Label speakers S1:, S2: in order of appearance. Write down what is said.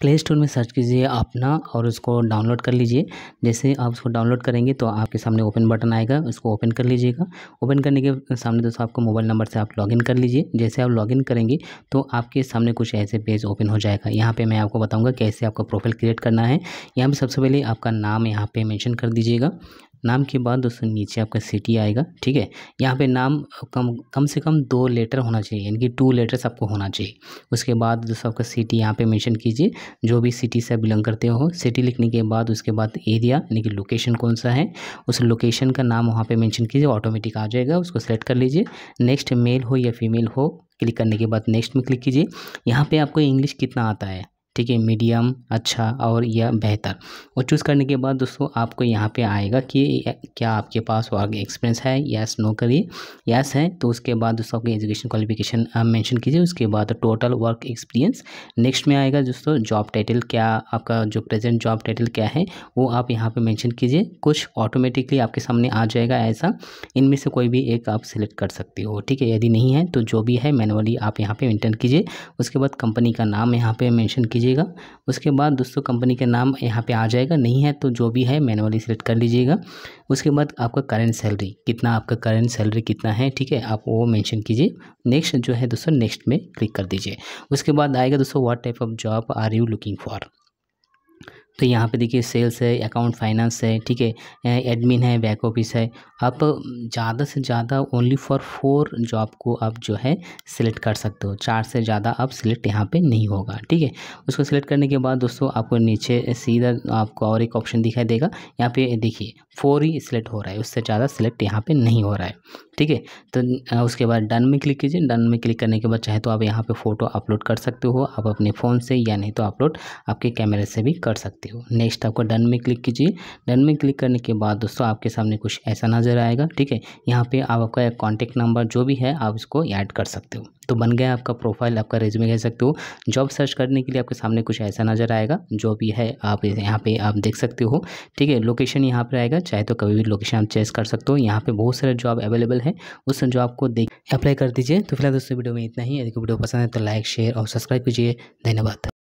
S1: play store में search कीजिए अपना और उसको डाउनलोड कर लीजिए जैसे आप उसको डाउनलोड करेंगे तो आपके सामने ओपन बटन आएगा उसको ओपन कर लीजिएगा ओपन करने के सामने दोस्तों आपको मोबाइल नंबर से आप लॉगिन कर लीजिए जैसे आप लॉगिन करेंगे तो आपके सामने कुछ ऐसे पेज ओपन हो जाएगा यहाँ पर मैं आपको बताऊँगा कैसे आपका प्रोफाइल क्रिएट करना है यहाँ पर सबसे पहले आपका नाम यहाँ पर मैंशन कर दीजिएगा नाम के बाद दोस्तों नीचे आपका सिटी आएगा ठीक है यहाँ पे नाम कम कम से कम दो लेटर होना चाहिए यानी कि टू लेटर्स आपको होना चाहिए उसके बाद दोस्तों आपका सिटी यहाँ पे मेंशन कीजिए जो भी सिटी से बिलोंग करते हो सिटी लिखने के बाद उसके बाद एरिया यानी कि लोकेशन कौन सा है उस लोकेशन का नाम वहाँ पर मैंशन कीजिए ऑटोमेटिक आ जाएगा उसको सेलेक्ट कर लीजिए नेक्स्ट मेल हो या फीमेल हो क्लिक करने के बाद नेक्स्ट में क्लिक कीजिए यहाँ पर आपको इंग्लिश कितना आता है ठीक है मीडियम अच्छा और या बेहतर और चूज़ करने के बाद दोस्तों आपको यहाँ पे आएगा कि क्या आपके पास वर्क एक्सपीरियंस है यस नो करिए यस है तो उसके बाद दोस्तों आपकी एजुकेशन क्वालिफिकेशन मेंशन कीजिए उसके बाद टोटल वर्क एक्सपीरियंस नेक्स्ट में आएगा दोस्तों जॉब टाइटल क्या आपका जो प्रेजेंट जॉब टाइटल क्या है वो आप यहाँ पर मैंशन कीजिए कुछ ऑटोमेटिकली आपके सामने आ जाएगा ऐसा इनमें से कोई भी एक आप सिलेक्ट कर सकते हो ठीक है यदि नहीं है तो जो भी है मैनुअली आप यहाँ पर मेंटेन कीजिए उसके बाद कंपनी का नाम यहाँ पर मैंशन कीजिए लीजिएगा उसके बाद दोस्तों कंपनी का नाम यहाँ पे आ जाएगा नहीं है तो जो भी है मैनुअली सेलेक्ट कर लीजिएगा उसके बाद आपका करेंट सैलरी कितना आपका करेंट सैलरी कितना है ठीक है आप वो मैंशन कीजिए नेक्स्ट जो है दोस्तों नेक्स्ट में क्लिक कर दीजिए उसके बाद आएगा दोस्तों what type of job are you looking for तो यहाँ पे देखिए सेल्स है अकाउंट फाइनेंस है ठीक है एडमिन है बैक ऑफिस है आप ज़्यादा से ज़्यादा ओनली फॉर फोर जॉब को आप जो है सिलेक्ट कर सकते हो चार से ज़्यादा आप सिलेक्ट यहाँ पे नहीं होगा ठीक है उसको सिलेक्ट करने के बाद दोस्तों आपको नीचे सीधा आपको और एक ऑप्शन दिखाई देगा यहाँ पे देखिए फोर ही सिलेक्ट हो रहा है उससे ज़्यादा सिलेक्ट यहाँ पे नहीं हो रहा है ठीक है तो उसके बाद डन में क्लिक कीजिए डन में क्लिक करने के बाद चाहे तो आप यहाँ पे फ़ोटो अपलोड कर सकते हो आप अपने फ़ोन से या नहीं तो अपलोड आपके कैमरे से भी कर सकते सकते हो नेक्स्ट आपको डन में क्लिक कीजिए डन में क्लिक करने के बाद दोस्तों आपके सामने कुछ ऐसा नज़र आएगा ठीक है यहाँ पे आप आपका कॉन्टैक्ट नंबर जो भी है आप इसको ऐड कर सकते हो तो बन गया आपका प्रोफाइल आपका रेज्यूमे कह सकते हो जॉब सर्च करने के लिए आपके सामने कुछ ऐसा नज़र आएगा जो भी है आप यहाँ पे आप देख सकते हो ठीक है लोकेशन यहाँ पर आएगा चाहे तो कभी भी लोकेशन आप चेस कर सकते हो यहाँ पे बहुत सारे जॉब अवेलेबल है उस जॉब को देख अप्लाई कर दीजिए तो फिलहाल दोस्तों वीडियो में इतना ही यदि वीडियो पसंद है तो लाइक शेयर और सब्सक्राइब कीजिए धन्यवाद